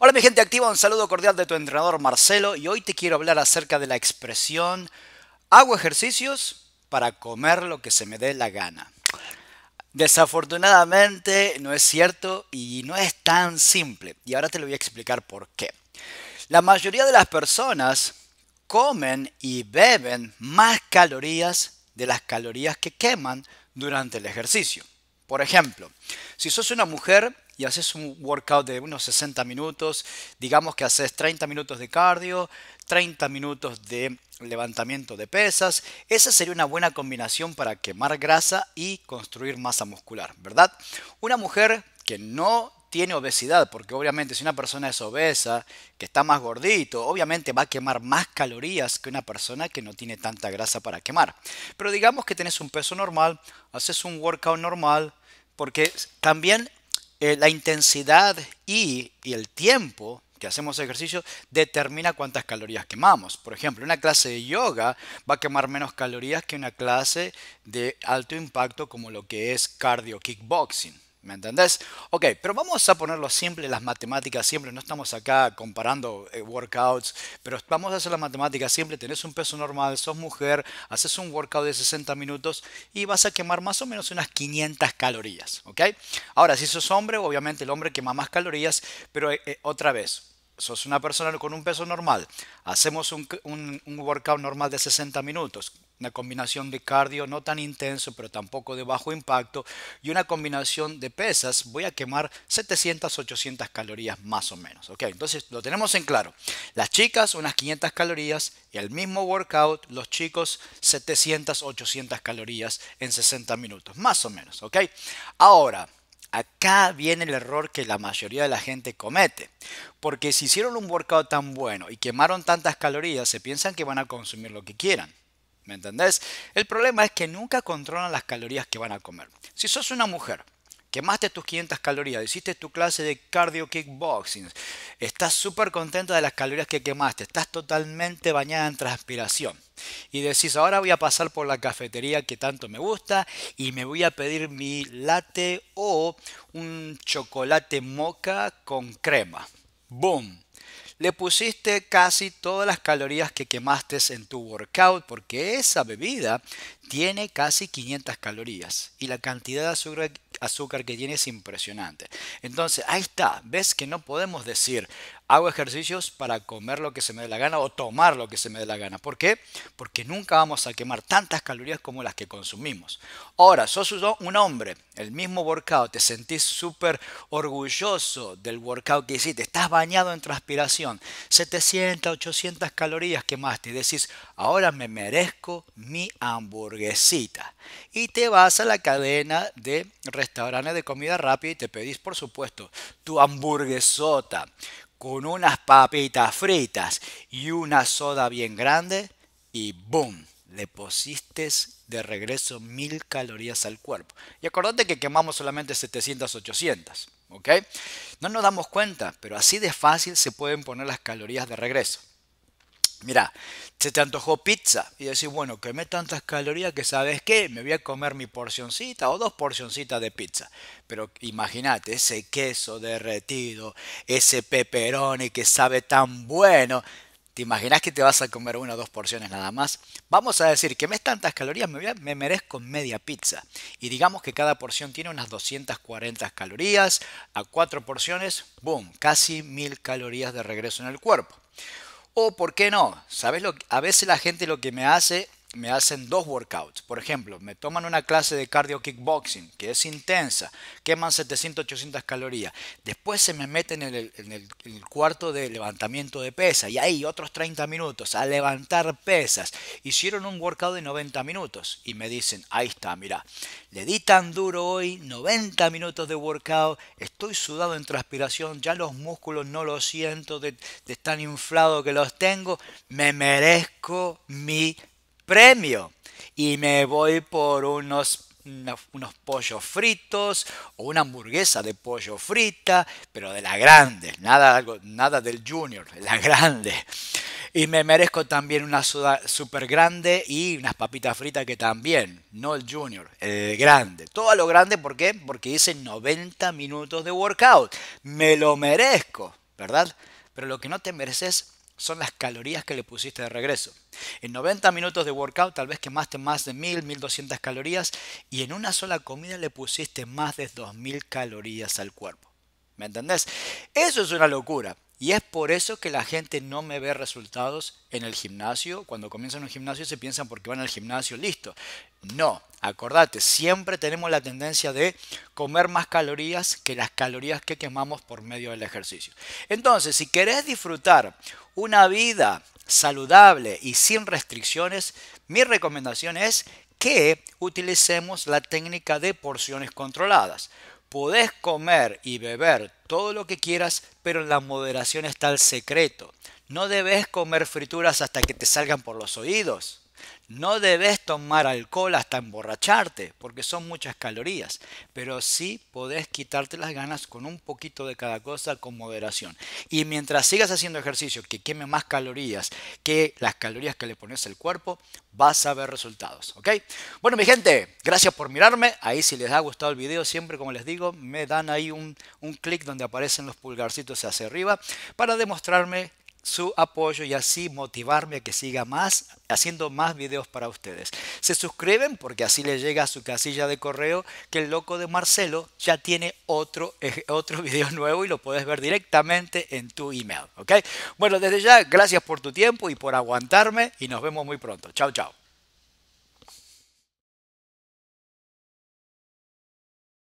Hola mi gente activa, un saludo cordial de tu entrenador Marcelo y hoy te quiero hablar acerca de la expresión hago ejercicios para comer lo que se me dé la gana. Desafortunadamente no es cierto y no es tan simple y ahora te lo voy a explicar por qué. La mayoría de las personas comen y beben más calorías de las calorías que queman durante el ejercicio. Por ejemplo, si sos una mujer y haces un workout de unos 60 minutos, digamos que haces 30 minutos de cardio, 30 minutos de levantamiento de pesas, esa sería una buena combinación para quemar grasa y construir masa muscular, ¿verdad? Una mujer que no tiene obesidad, porque obviamente si una persona es obesa, que está más gordito, obviamente va a quemar más calorías que una persona que no tiene tanta grasa para quemar. Pero digamos que tenés un peso normal, haces un workout normal, porque también eh, la intensidad y el tiempo que hacemos ejercicio determina cuántas calorías quemamos. Por ejemplo, una clase de yoga va a quemar menos calorías que una clase de alto impacto como lo que es cardio kickboxing. ¿Me entendés? Ok, pero vamos a ponerlo simple, las matemáticas siempre, no estamos acá comparando eh, workouts, pero vamos a hacer las matemáticas siempre, tenés un peso normal, sos mujer, haces un workout de 60 minutos y vas a quemar más o menos unas 500 calorías, ¿ok? Ahora, si sos hombre, obviamente el hombre quema más calorías, pero eh, eh, otra vez, sos una persona con un peso normal, hacemos un, un, un, workout normal de 60 minutos, una combinación de cardio no tan intenso, pero tampoco de bajo impacto, y una combinación de pesas, voy a quemar 700, 800 calorías más o menos. Ok, entonces lo tenemos en claro. Las chicas unas 500 calorías y el mismo workout, los chicos 700, 800 calorías en 60 minutos, más o menos. Ok, ahora. Acá viene el error que la mayoría de la gente comete. Porque si hicieron un workout tan bueno y quemaron tantas calorías, se piensan que van a consumir lo que quieran. ¿Me entendés? El problema es que nunca controlan las calorías que van a comer. Si sos una mujer, quemaste tus 500 calorías, hiciste tu clase de cardio kickboxing, estás súper contenta de las calorías que quemaste, estás totalmente bañada en transpiración. Y decís, ahora voy a pasar por la cafetería que tanto me gusta y me voy a pedir mi latte o un chocolate moca con crema. ¡Boom! le pusiste casi todas las calorías que quemaste en tu workout porque esa bebida tiene casi 500 calorías y la cantidad de azúcar, que tiene es impresionante. Entonces, ahí está, ves que no podemos decir, hago ejercicios para comer lo que se me dé la gana o tomar lo que se me dé la gana. ¿Por qué? Porque nunca vamos a quemar tantas calorías como las que consumimos. Ahora, sos un hombre, el mismo workout, te sentís súper orgulloso del workout que hiciste, estás bañado en transpiración, 700, 800 calorías quemaste y decís, ahora me merezco mi hamburguesita. Y te vas a la cadena de restaurantes de comida rápida y te pedís, por supuesto, tu hamburguesota con unas papitas fritas y una soda bien grande y ¡boom! Le pusiste de regreso mil calorías al cuerpo. Y acordate que quemamos solamente 700, 800. ¿Ok? No nos damos cuenta, pero así de fácil se pueden poner las calorías de regreso. Mira, se te antojó pizza y decís, bueno, quemé tantas calorías que sabes qué, me voy a comer mi porcioncita o dos porcioncitas de pizza. Pero imagínate, ese queso derretido, ese peperoni que sabe tan bueno, ¿Te imaginas que te vas a comer una o dos porciones nada más? Vamos a decir que tantas calorías, me, me, merezco media pizza. Y digamos que cada porción tiene unas 240 calorías. A cuatro porciones, boom, casi mil calorías de regreso en el cuerpo. O, ¿por qué no? ¿Sabes lo que, a veces la gente lo que me hace me hacen dos workouts. Por ejemplo, me toman una clase de cardio kickboxing, que es intensa, queman 700, 800 calorías. Después se me meten en el, cuarto de levantamiento de pesas y ahí otros 30 minutos a levantar pesas. Hicieron un workout de 90 minutos y me dicen, ahí está, mira, le di tan duro hoy, 90 minutos de workout, estoy sudado en transpiración, ya los músculos no los siento de, de tan inflado que los tengo, me merezco mi premio y me voy por unos, unos pollos fritos o una hamburguesa de pollo frita, pero de la grande, nada, nada del junior, la grande. Y me merezco también una soda súper grande y unas papitas fritas que también, no el junior, el grande. Todo lo grande, ¿por qué? Porque hice 90 minutos de workout. Me lo merezco, ¿verdad? Pero lo que no te mereces son las calorías que le pusiste de regreso. En 90 minutos de workout tal vez quemaste más de 1000, 1200 calorías y en una sola comida le pusiste más de 2000 calorías al cuerpo. ¿Me entendés? Eso es una locura. Y es por eso que la gente no me ve resultados en el gimnasio. Cuando comienzan un gimnasio se piensan porque van al gimnasio, listo. No, acordate, siempre tenemos la tendencia de comer más calorías que las calorías que quemamos por medio del ejercicio. Entonces, si querés disfrutar una vida saludable y sin restricciones, mi recomendación es que utilicemos la técnica de porciones controladas podés comer y beber todo lo que quieras, pero en la moderación está el secreto. No debes comer frituras hasta que te salgan por los oídos. No debes tomar alcohol hasta emborracharte, porque son muchas calorías, pero sí podés quitarte las ganas con un poquito de cada cosa con moderación. Y mientras sigas haciendo ejercicio que queme más calorías que las calorías que le pones al cuerpo, vas a ver resultados, ¿ok? Bueno, mi gente, gracias por mirarme. Ahí si les ha gustado el video, siempre como les digo, me dan ahí un, un clic donde aparecen los pulgarcitos hacia arriba para demostrarme su apoyo y así motivarme a que siga más haciendo más videos para ustedes. Se suscriben porque así les llega a su casilla de correo que el loco de Marcelo ya tiene otro, otro video nuevo y lo puedes ver directamente en tu email. ¿ok? Bueno, desde ya, gracias por tu tiempo y por aguantarme y nos vemos muy pronto. Chao, chao.